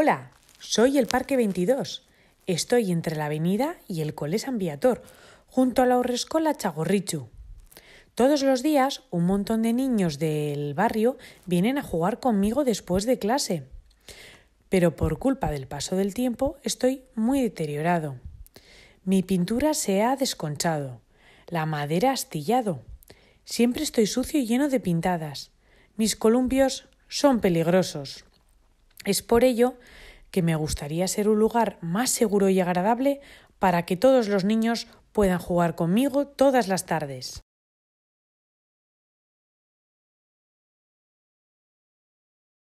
Hola, soy el Parque 22. Estoy entre la avenida y el Cole San junto a la Horrescola Chagorrichu. Todos los días un montón de niños del barrio vienen a jugar conmigo después de clase. Pero por culpa del paso del tiempo estoy muy deteriorado. Mi pintura se ha desconchado, la madera ha astillado. Siempre estoy sucio y lleno de pintadas. Mis columpios son peligrosos. Es por ello que me gustaría ser un lugar más seguro y agradable para que todos los niños puedan jugar conmigo todas las tardes.